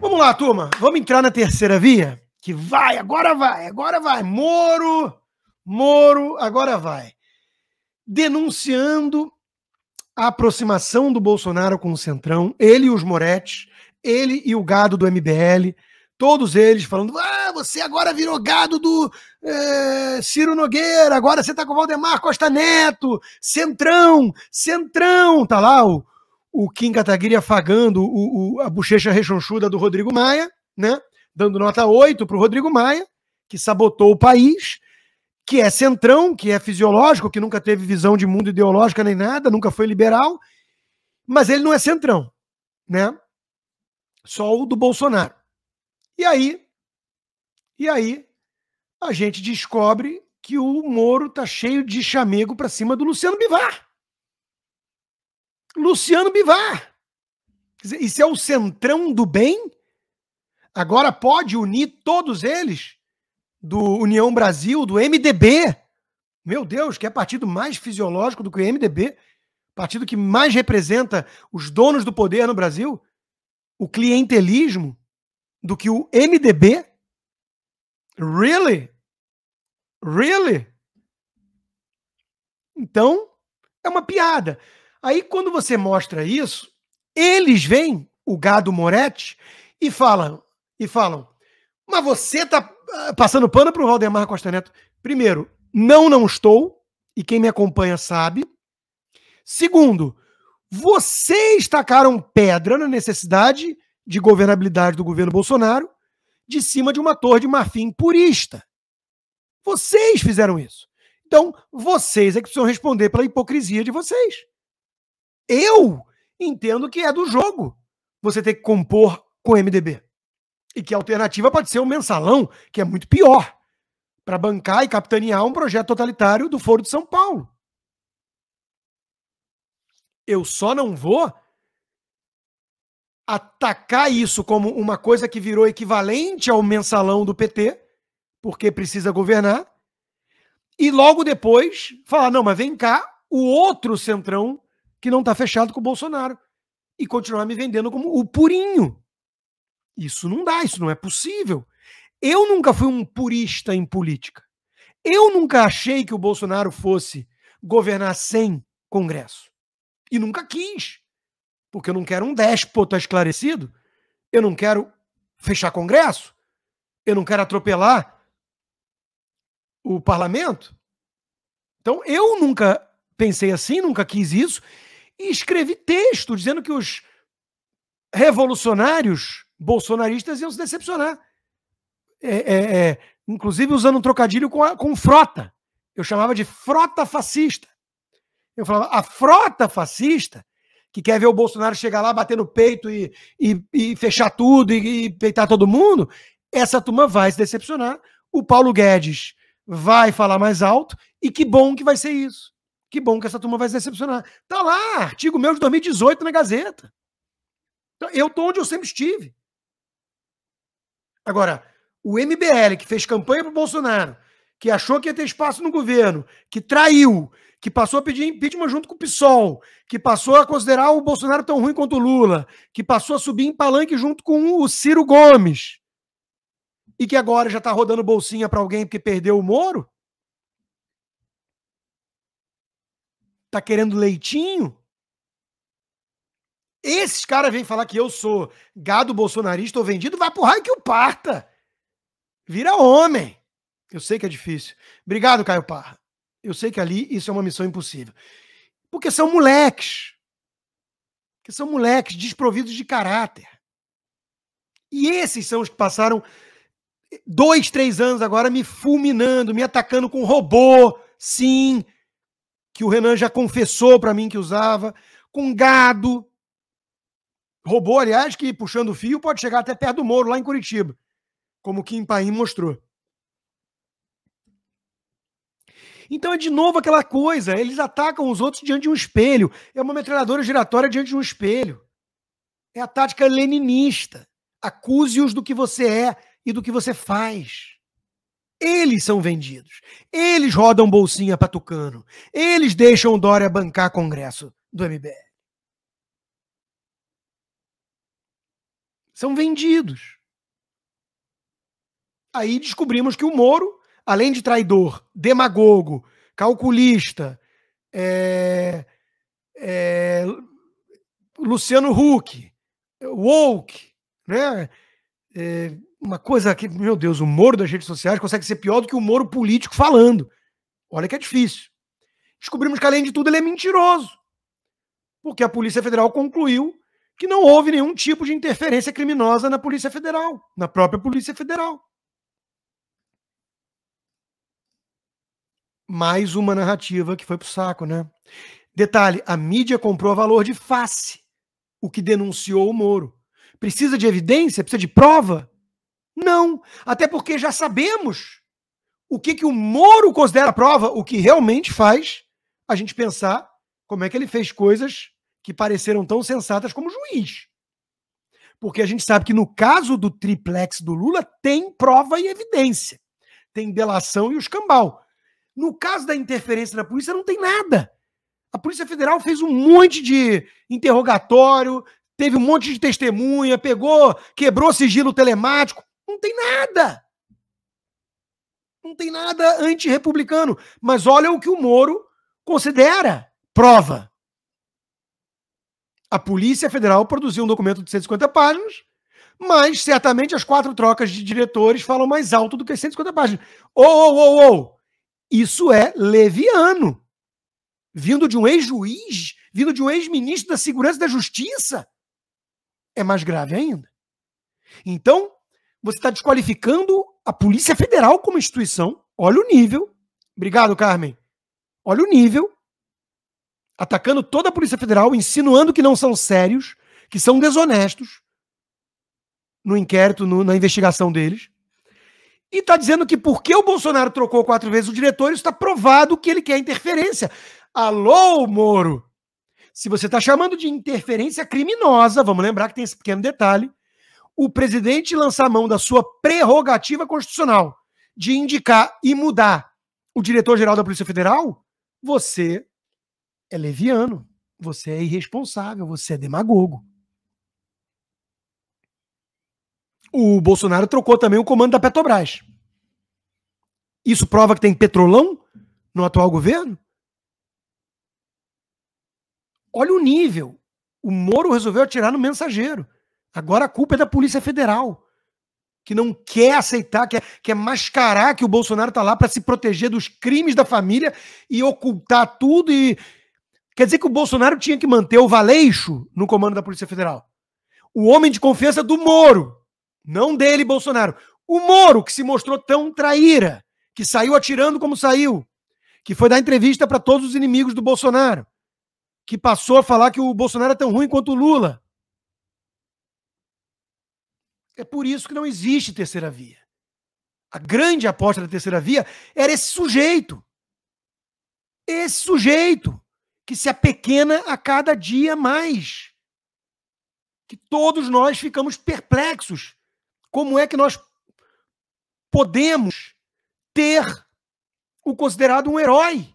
Vamos lá, turma. Vamos entrar na terceira via? Que vai, agora vai, agora vai. Moro, Moro, agora vai. Denunciando a aproximação do Bolsonaro com o Centrão, ele e os Moretti, ele e o gado do MBL, todos eles falando: ah, você agora virou gado do é, Ciro Nogueira, agora você tá com o Valdemar Costa Neto, Centrão, Centrão. Tá lá o, o Kim Kataguiri afagando o, o, a bochecha rechonchuda do Rodrigo Maia, né? dando nota 8 para o Rodrigo Maia, que sabotou o país, que é centrão, que é fisiológico, que nunca teve visão de mundo ideológica nem nada, nunca foi liberal, mas ele não é centrão, né? Só o do Bolsonaro. E aí, e aí a gente descobre que o Moro tá cheio de chamego para cima do Luciano Bivar. Luciano Bivar. Dizer, isso é o centrão do bem? Agora pode unir todos eles? Do União Brasil, do MDB. Meu Deus, que é partido mais fisiológico do que o MDB. Partido que mais representa os donos do poder no Brasil. O clientelismo do que o MDB. Really? Really? Então, é uma piada. Aí quando você mostra isso, eles vêm, o gado Moretti, e falam, e falam, mas você está ah, passando pano para o Valdemar Costa Neto. Primeiro, não, não estou, e quem me acompanha sabe. Segundo, vocês tacaram pedra na necessidade de governabilidade do governo Bolsonaro de cima de uma torre de marfim purista. Vocês fizeram isso. Então, vocês é que precisam responder pela hipocrisia de vocês. Eu entendo que é do jogo você ter que compor com o MDB. E que a alternativa pode ser o um mensalão, que é muito pior, para bancar e capitanear um projeto totalitário do Foro de São Paulo. Eu só não vou atacar isso como uma coisa que virou equivalente ao mensalão do PT, porque precisa governar, e logo depois falar: não, mas vem cá, o outro centrão que não está fechado com o Bolsonaro e continuar me vendendo como o purinho. Isso não dá, isso não é possível. Eu nunca fui um purista em política. Eu nunca achei que o Bolsonaro fosse governar sem Congresso. E nunca quis. Porque eu não quero um déspota esclarecido. Eu não quero fechar Congresso. Eu não quero atropelar o parlamento. Então eu nunca pensei assim, nunca quis isso. E escrevi texto dizendo que os revolucionários bolsonaristas iam se decepcionar. É, é, é, inclusive usando um trocadilho com, a, com frota. Eu chamava de frota fascista. Eu falava, a frota fascista, que quer ver o Bolsonaro chegar lá, bater no peito e, e, e fechar tudo e, e peitar todo mundo, essa turma vai se decepcionar. O Paulo Guedes vai falar mais alto, e que bom que vai ser isso. Que bom que essa turma vai se decepcionar. Tá lá, artigo meu de 2018 na Gazeta. Então, eu tô onde eu sempre estive. Agora, o MBL, que fez campanha pro Bolsonaro, que achou que ia ter espaço no governo, que traiu, que passou a pedir impeachment junto com o PSOL, que passou a considerar o Bolsonaro tão ruim quanto o Lula, que passou a subir em palanque junto com o Ciro Gomes, e que agora já está rodando bolsinha para alguém porque perdeu o Moro? Tá querendo leitinho? Esses caras vêm falar que eu sou gado bolsonarista ou vendido, vai pro raio que o parta. Vira homem. Eu sei que é difícil. Obrigado, Caio Parra. Eu sei que ali isso é uma missão impossível. Porque são moleques. Porque são moleques desprovidos de caráter. E esses são os que passaram dois, três anos agora me fulminando, me atacando com robô. Sim, que o Renan já confessou para mim que usava, com gado. Robô, aliás, que puxando o fio pode chegar até perto do Moro, lá em Curitiba, como o Kim Paim mostrou. Então é de novo aquela coisa, eles atacam os outros diante de um espelho. É uma metralhadora giratória diante de um espelho. É a tática leninista. Acuse-os do que você é e do que você faz. Eles são vendidos. Eles rodam bolsinha para Tucano. Eles deixam Dória bancar Congresso do MBL. São vendidos. Aí descobrimos que o Moro, além de traidor, demagogo, calculista, é, é, Luciano Huck, woke, né? É, uma coisa que, meu Deus, o humor das redes sociais consegue ser pior do que o humor político falando. Olha que é difícil. Descobrimos que, além de tudo, ele é mentiroso. Porque a Polícia Federal concluiu que não houve nenhum tipo de interferência criminosa na Polícia Federal, na própria Polícia Federal. Mais uma narrativa que foi pro saco, né? Detalhe: a mídia comprou a valor de face, o que denunciou o Moro. Precisa de evidência? Precisa de prova? Não. Até porque já sabemos o que, que o Moro considera prova, o que realmente faz a gente pensar como é que ele fez coisas que pareceram tão sensatas como juiz. Porque a gente sabe que no caso do triplex do Lula tem prova e evidência. Tem delação e o escambau. No caso da interferência da polícia, não tem nada. A Polícia Federal fez um monte de interrogatório, teve um monte de testemunha, pegou, quebrou sigilo telemático. Não tem nada. Não tem nada antirrepublicano. Mas olha o que o Moro considera prova. A Polícia Federal produziu um documento de 150 páginas, mas certamente as quatro trocas de diretores falam mais alto do que as 150 páginas. Ou, oh, ou, ou, Isso é leviano. Vindo de um ex-juiz, vindo de um ex-ministro da Segurança e da Justiça. É mais grave ainda. Então, você está desqualificando a Polícia Federal como instituição. Olha o nível. Obrigado, Carmen. Olha o nível. Atacando toda a Polícia Federal, insinuando que não são sérios, que são desonestos no inquérito, no, na investigação deles. E está dizendo que porque o Bolsonaro trocou quatro vezes o diretor, está provado que ele quer interferência. Alô, Moro! Se você está chamando de interferência criminosa, vamos lembrar que tem esse pequeno detalhe, o presidente lançar mão da sua prerrogativa constitucional de indicar e mudar o diretor-geral da Polícia Federal, você é leviano, você é irresponsável, você é demagogo. O Bolsonaro trocou também o comando da Petrobras. Isso prova que tem petrolão no atual governo? Olha o nível. O Moro resolveu atirar no mensageiro. Agora a culpa é da Polícia Federal, que não quer aceitar, quer, quer mascarar que o Bolsonaro está lá para se proteger dos crimes da família e ocultar tudo. E Quer dizer que o Bolsonaro tinha que manter o Valeixo no comando da Polícia Federal. O homem de confiança do Moro, não dele, Bolsonaro. O Moro, que se mostrou tão traíra, que saiu atirando como saiu, que foi dar entrevista para todos os inimigos do Bolsonaro, que passou a falar que o Bolsonaro é tão ruim quanto o Lula. É por isso que não existe terceira via. A grande aposta da terceira via era esse sujeito. Esse sujeito que se apequena a cada dia mais. Que todos nós ficamos perplexos. Como é que nós podemos ter o considerado um herói?